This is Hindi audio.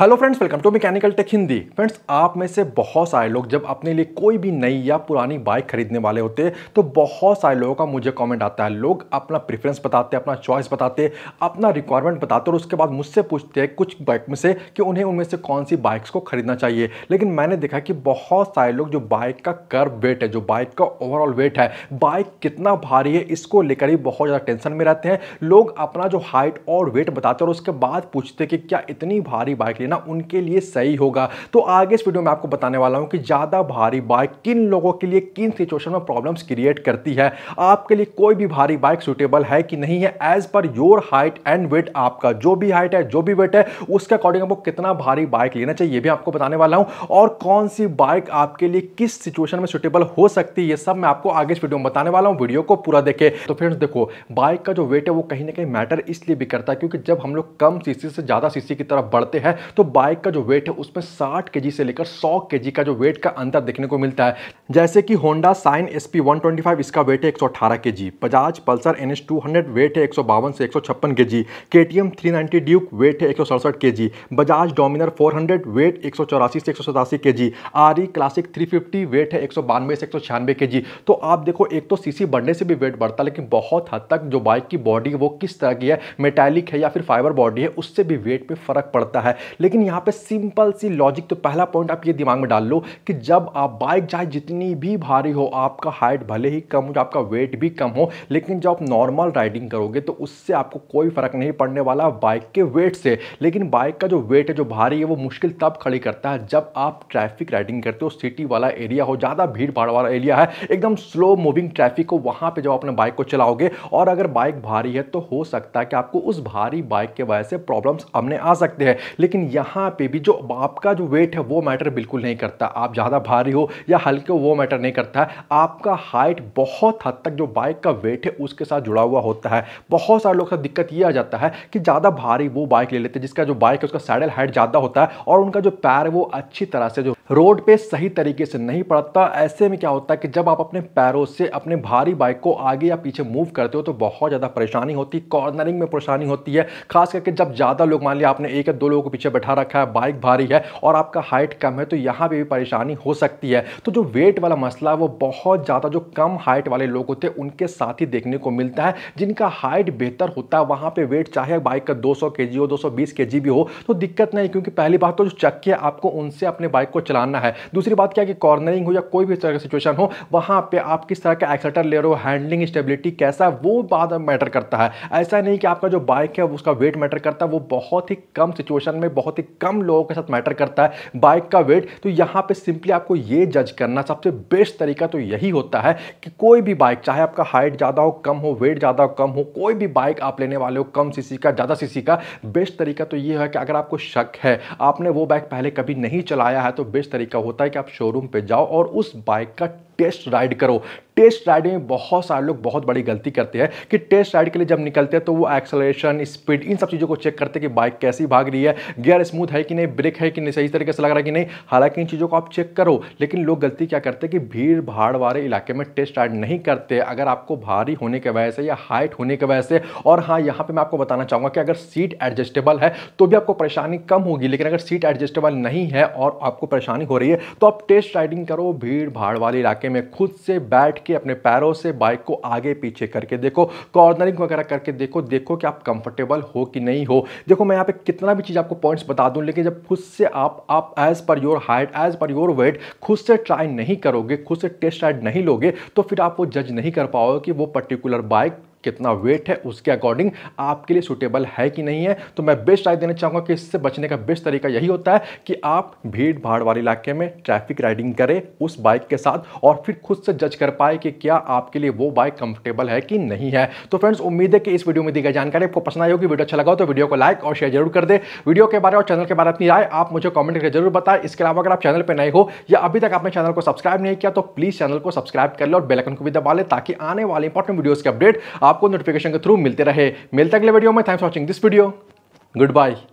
hello friends welcome to mechanical tech Hindi friends आप में से बहुत सारे लोग जब अपने लिए कोई भी नई या पुरानी बाइक खरीदने वाले होते हैं तो बहुत सारे लोगों का मुझे कमेंट आता है लोग अपना प्रेफरेंस बताते अपना चॉइस बताते अपना रिक्वायरमेंट बताते और उसके बाद मुझसे पूछते हैं कुछ बाइक में से कि उन्हें उनमें से कौन सी बाइक्स को खरीदना चाहिए लेकिन मैंने देखा कि बहुत सारे लोग जो बाइक का कर वेट है जो बाइक का ओवरऑल वेट है बाइक कितना भारी है इसको लेकर ही बहुत ज़्यादा टेंशन में रहते हैं लोग अपना जो हाइट और वेट बताते और उसके बाद पूछते कि क्या इतनी भारी बाइक है ना उनके लिए सही होगा तो आगे इस वीडियो में आपको बताने वाला हूं कि ज़्यादा भारी बाइक किन लोगों के लिए किन सिचुएशन में प्रॉब्लम्स क्रिएट करती है आपके लिए कोई भी भारी बाइक सुटेबल है कि नहीं है as per your height and wait आपका जो भी हाइट है जो भी वेट है उसके अकॉर्डिंग आपको कितना भारी बाइक लेना चाहिए यह भी आपको बताने वाला हूं और कौन सी बाइक आपके लिए किस सिचुएशन में सुटेबल हो सकती है ये सब मैं आपको आगे इस वीडियो में बताने वाला हूं वीडियो को पूरा देखे तो फ्रेंड्स देखो बाइक का जो वेट है वो कहीं ना कहीं मैटर इसलिए भी करता है क्योंकि जब हम लोग कम सीसी से ज़्यादा सीसी की तरफ बढ़ते हैं तो बाइक का जो वेट है उसमें साठ के से लेकर सौ के का जो वेट का अंतर देखने को मिलता है जैसे कि होंडा साइन एस पी इसका वेट है एक सौ बजाज पल्सर एन वेट है एक से एक सौ के जी के टी एम ड्यूक वेट है एक सौ बजाज डोमिनर 400 वेट एक से एक सौ के जी आर क्लासिक 350 वेट है एक से एक के जी तो आप देखो एक तो सीसी बढ़ने से भी वेट बढ़ता है लेकिन बहुत हद तक जो बाइक की बॉडी वो किस तरह की है मेटेलिक है या फिर फाइबर बॉडी है उससे भी वेट पर फर्क पड़ता है लेकिन यहाँ पे सिंपल सी लॉजिक तो पहला पॉइंट आप ये दिमाग में डाल लो कि जब आप बाइक चाहे जितनी भी भारी हो आपका हाइट भले ही कम हो आपका वेट भी कम हो लेकिन जब आप नॉर्मल राइडिंग करोगे तो उससे आपको कोई फ़र्क नहीं पड़ने वाला बाइक के वेट से लेकिन बाइक का जो वेट है जो भारी है वो मुश्किल तब खड़ी करता है जब आप ट्रैफिक राइडिंग करते हो सिटी वाला एरिया हो ज़्यादा भीड़ भाड़ वाला एरिया है एकदम स्लो मूविंग ट्रैफिक हो वहाँ पर जब अपने बाइक को चलाओगे और अगर बाइक भारी है तो हो सकता है कि आपको उस भारी बाइक के वजह से प्रॉब्लम्स हमने आ सकते हैं लेकिन यहाँ पे भी जो आपका जो वेट है वो मैटर बिल्कुल नहीं करता आप ज़्यादा भारी हो या हल्के हो वो मैटर नहीं करता आपका हाइट बहुत हद तक जो बाइक का वेट है उसके साथ जुड़ा हुआ होता है बहुत सारे लोग का दिक्कत ये आ जाता है कि ज़्यादा भारी वो बाइक ले लेते हैं जिसका जो बाइक है उसका सैडल हाइट ज़्यादा होता है और उनका जो पैर वो अच्छी तरह से जो रोड पे सही तरीके से नहीं पड़ता ऐसे में क्या होता है कि जब आप अपने पैरों से अपने भारी बाइक को आगे या पीछे मूव करते हो तो बहुत ज़्यादा परेशानी होती है कॉर्नरिंग में परेशानी होती है खास करके जब ज़्यादा लोग मान लिया आपने एक या दो लोगों को पीछे बैठा बैठा रखा है बाइक भारी है और आपका हाइट कम है तो यहाँ पर भी परेशानी हो सकती है तो जो वेट वाला मसला है वो बहुत ज़्यादा जो कम हाइट वाले लोग होते हैं उनके साथ ही देखने को मिलता है जिनका हाइट बेहतर होता है वहाँ पर वेट चाहे बाइक का के जी हो के जी भी हो तो दिक्कत नहीं क्योंकि पहली बात तो जो चक्के आपको उनसे अपने बाइक को चलाना है दूसरी बात क्या कि कॉर्नरिंग हो या कोई भी तरह का सिचुएशन हो वहाँ पर आप किस तरह का एक्सेटर ले रहे हो हैंडलिंग स्टेबिलिटी कैसा वो बात मैटर करता है ऐसा नहीं कि आपका जो बाइक है उसका वेट मैटर करता है वो बहुत ही कम सिचुएशन में बहुत बहुत ही कम लोगों के साथ मैटर करता है बाइक का वेट तो यहाँ पे सिंपली आपको ये जज करना सबसे बेस्ट तरीका तो यही होता है कि कोई भी बाइक चाहे आपका हाइट ज़्यादा हो कम हो वेट ज़्यादा हो कम हो कोई भी बाइक आप लेने वाले हो कम सी का ज़्यादा सी का बेस्ट तरीका तो ये है कि अगर आपको शक है आपने वो बाइक पहले कभी नहीं चलाया है तो बेस्ट तरीका होता है कि आप शोरूम पर जाओ और उस बाइक का टेस्ट राइड करो टेस्ट राइड में बहुत सारे लोग बहुत बड़ी गलती करते हैं कि टेस्ट राइड के लिए जब निकलते हैं तो वो एक्सलेशन स्पीड इन सब चीज़ों को चेक करते हैं कि बाइक कैसी भाग रही है गियर स्मूथ है कि नहीं ब्रेक है कि नहीं सही तरीके से लग रहा है कि नहीं हालांकि इन चीज़ों को आप चेक करो लेकिन लोग गलती क्या करते हैं कि भीड़ भाड़ वाले इलाके में टेस्ट राइड नहीं करते अगर आपको भारी होने की वजह से या हाइट होने की वजह से और हाँ यहाँ पर मैं आपको बताना चाहूँगा कि अगर सीट एडजस्टेबल है तो भी आपको परेशानी कम होगी लेकिन अगर सीट एडजस्टेबल नहीं है और आपको परेशानी हो रही है तो आप टेस्ट राइडिंग करो भीड़ भाड़ वाले इलाके इलाके में खुद से बैठ के अपने पैरों से बाइक को आगे पीछे करके देखो कॉर्नरिंग वगैरह करके देखो देखो कि आप कंफर्टेबल हो कि नहीं हो देखो मैं यहाँ पे कितना भी चीज़ आपको पॉइंट्स बता दूँ लेकिन जब खुद से आप आप as per your height as per your weight खुद से ट्राई नहीं करोगे खुद से टेस्ट राइड नहीं लोगे तो फिर आप वो जज नहीं कर पाओगे कि वो पर्टिकुलर बाइक कितना वेट है उसके अकॉर्डिंग आपके लिए सुटेबल है कि नहीं है तो मैं बेस्ट राय देना चाहूँगा कि इससे बचने का बेस्ट तरीका यही होता है कि आप भीड़ भाड़ वाले इलाके में ट्रैफिक राइडिंग करें उस बाइक के साथ और फिर खुद से जज कर पाए कि क्या आपके लिए वो बाइक कंफर्टेबल है कि नहीं है तो फ्रेंड्स उम्मीद है कि इस वीडियो में दी गई जानकारी आपको पसंद आएगी वीडियो अच्छा लगा तो वीडियो को लाइक और शेयर जरूर कर दे वीडियो के बारे और चैनल के बारे में अपनी राय आप मुझे कॉमेंट करके जरूर बताए इसके अलावा अगर आप चैनल पर नए हो या अभी तक आपने चैनल को सब्सक्राइब नहीं किया तो प्लीज़ चैनल को सब्सक्राइब कर लो और बेलकन को भी दबा लें ताकि आने वाले इंपॉर्टेंट वीडियोज़ के अपडेट आप आपको नोटिफिकेशन के थ्रू मिलते रहे मिलते अगले वीडियो में thanks watching this video good bye